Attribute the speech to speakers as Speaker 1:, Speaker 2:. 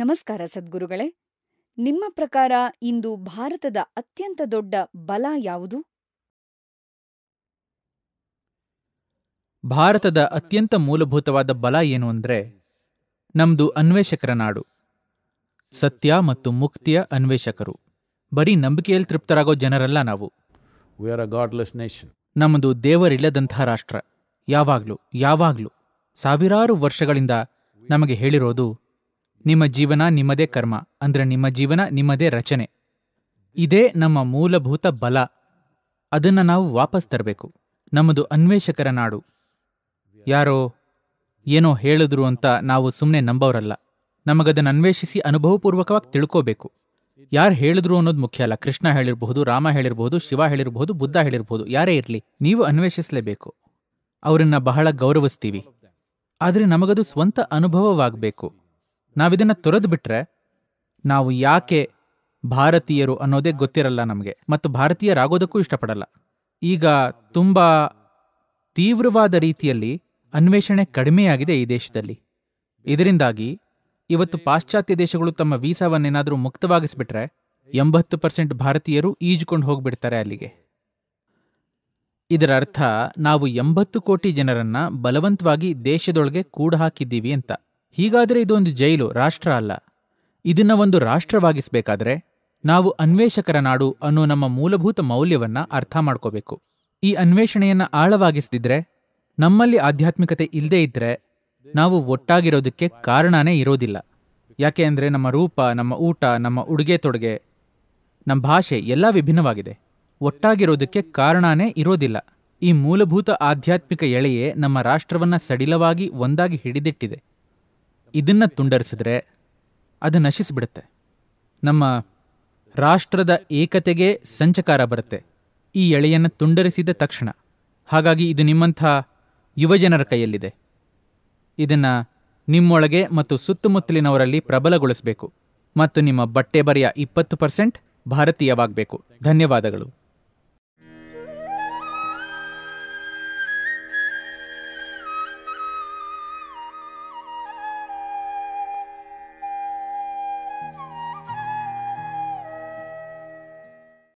Speaker 1: ನಮಸ್ಕಾರ ಸದ್ಗುರುಗಳೇ, ನಿಮ್ಮ ಪ್ರಕಾರ ಇಂದು ಭಾರತದ ಅತ್ಯಂತ ದೊಡ್ಡ ಬಲ ಯಾವುದು? ಭಾರತದ ಅತ್ಯಂತ ಮೂಲಭೂತವಾದ ಬಲ ಏನು ಅಂದ್ರೆ ನಮ್ದು ಅನ್ವೇಷಕರ ನಾಡು. ಸತ್ಯ ಮತ್ತು ಮುಕ್ತಿಯ ಅನ್ವೇಷಕರು. ಬರೀ ನಂಬಿಕೆಯಲ್ಲಿ ತೃಪ್ತರಾಗೋ ಜನರಲ್ಲ ನಾವು. ನಮ್ಮದು ದೇವರಿಲ್ಲದಂತಹ ರಾಷ್ಟ್ರ. ಯಾವಾಗ್ಲೂ ಯಾವಾಗ್ಲೂ ಸಾವಿರಾರು ವರ್ಷಗಳಿಂದ ನಮಗೆ ಹೇಳಿರೋದು ನಿಮ್ಮ ಜೀವನ ನಿಮ್ಮದೇ ಕರ್ಮ ಅಂದರೆ ನಿಮ್ಮ ಜೀವನ ನಿಮ್ಮದೇ ರಚನೆ ಇದೇ ನಮ್ಮ ಮೂಲಭೂತ ಬಲ ಅದನ್ನು ನಾವು ವಾಪಸ್ ತರಬೇಕು ನಮ್ಮದು ಅನ್ವೇಷಕರ ನಾಡು ಯಾರೋ ಏನೋ ಹೇಳಿದ್ರು ಅಂತ ನಾವು ಸುಮ್ಮನೆ ನಂಬೋರಲ್ಲ ನಮಗದನ್ನು ಅನ್ವೇಷಿಸಿ ಅನುಭವಪೂರ್ವಕವಾಗಿ ತಿಳ್ಕೋಬೇಕು ಯಾರು ಹೇಳಿದ್ರು ಅನ್ನೋದು ಮುಖ್ಯ ಅಲ್ಲ ಕೃಷ್ಣ ಹೇಳಿರಬಹುದು ರಾಮ ಹೇಳಿರಬಹುದು ಶಿವ ಹೇಳಿರಬಹುದು ಬುದ್ಧ ಹೇಳಿರಬಹುದು ಯಾರೇ ಇರಲಿ ನೀವು ಅನ್ವೇಷಿಸಲೇಬೇಕು ಅವರನ್ನು ಬಹಳ ಗೌರವಿಸ್ತೀವಿ ಆದರೆ ನಮಗದು ಸ್ವಂತ ಅನುಭವವಾಗಬೇಕು ನಾವಿದನ್ನು ತೊರೆದು ಬಿಟ್ರೆ ನಾವು ಯಾಕೆ ಭಾರತೀಯರು ಅನ್ನೋದೇ ಗೊತ್ತಿರಲ್ಲ ನಮಗೆ ಮತ್ತು ಭಾರತೀಯರಾಗೋದಕ್ಕೂ ಇಷ್ಟಪಡಲ್ಲ ಈಗ ತುಂಬ ತೀವ್ರವಾದ ರೀತಿಯಲ್ಲಿ ಅನ್ವೇಷಣೆ ಕಡಿಮೆಯಾಗಿದೆ ಈ ದೇಶದಲ್ಲಿ ಇದರಿಂದಾಗಿ ಇವತ್ತು ಪಾಶ್ಚಾತ್ಯ ದೇಶಗಳು ತಮ್ಮ ವೀಸಾವನ್ನೇನಾದರೂ ಮುಕ್ತವಾಗಿಸ್ಬಿಟ್ರೆ ಎಂಬತ್ತು ಪರ್ಸೆಂಟ್ ಭಾರತೀಯರು ಈಜುಕೊಂಡು ಹೋಗ್ಬಿಡ್ತಾರೆ ಅಲ್ಲಿಗೆ ಇದರ ಅರ್ಥ ನಾವು ಎಂಬತ್ತು ಕೋಟಿ ಜನರನ್ನ ಬಲವಂತವಾಗಿ ದೇಶದೊಳಗೆ ಕೂಡ ಹಾಕಿದ್ದೀವಿ ಅಂತ ಹೀಗಾದರೆ ಇದೊಂದು ಜೈಲು ರಾಷ್ಟ್ರ ಅಲ್ಲ ಇದನ್ನ ಒಂದು ರಾಷ್ಟ್ರವಾಗಿಸಬೇಕಾದ್ರೆ ನಾವು ಅನ್ವೇಷಕರ ನಾಡು ಅನ್ನೋ ನಮ್ಮ ಮೂಲಭೂತ ಮೌಲ್ಯವನ್ನ ಅರ್ಥ ಮಾಡ್ಕೋಬೇಕು ಈ ಅನ್ವೇಷಣೆಯನ್ನ ಆಳವಾಗಿಸದಿದ್ರೆ ನಮ್ಮಲ್ಲಿ ಆಧ್ಯಾತ್ಮಿಕತೆ ಇಲ್ಲದೇ ಇದ್ರೆ ನಾವು ಒಟ್ಟಾಗಿರೋದಕ್ಕೆ ಕಾರಣನೇ ಇರೋದಿಲ್ಲ ಯಾಕೆ ಅಂದರೆ ನಮ್ಮ ರೂಪ ನಮ್ಮ ಊಟ ನಮ್ಮ ಉಡುಗೆ ತೊಡುಗೆ ನಮ್ಮ ಭಾಷೆ ಎಲ್ಲ ವಿಭಿನ್ನವಾಗಿದೆ ಒಟ್ಟಾಗಿರೋದಕ್ಕೆ ಕಾರಣನೇ ಇರೋದಿಲ್ಲ ಈ ಮೂಲಭೂತ ಆಧ್ಯಾತ್ಮಿಕ ಎಳೆಯೇ ನಮ್ಮ ರಾಷ್ಟ್ರವನ್ನ ಸಡಿಲವಾಗಿ ಒಂದಾಗಿ ಹಿಡಿದಿಟ್ಟಿದೆ ಇದನ್ನು ತುಂಡರಿಸಿದ್ರೆ ಅದು ನಶಿಸಿಬಿಡುತ್ತೆ ನಮ್ಮ ರಾಷ್ಟ್ರದ ಏಕತೆಗೆ ಸಂಚಕಾರ ಬರುತ್ತೆ ಈ ಎಳೆಯನ್ನು ತುಂಡರಿಸಿದ ತಕ್ಷಣ ಹಾಗಾಗಿ ಇದು ನಿಮ್ಮಂಥ ಯುವಜನರ ಕೈಯಲ್ಲಿದೆ ಇದನ್ನು ನಿಮ್ಮೊಳಗೆ ಮತ್ತು ಸುತ್ತಮುತ್ತಲಿನವರಲ್ಲಿ ಪ್ರಬಲಗೊಳಿಸಬೇಕು ಮತ್ತು ನಿಮ್ಮ ಬಟ್ಟೆ ಬರೆಯ ಇಪ್ಪತ್ತು ಪರ್ಸೆಂಟ್ ಭಾರತೀಯವಾಗಬೇಕು ಧನ್ಯವಾದಗಳು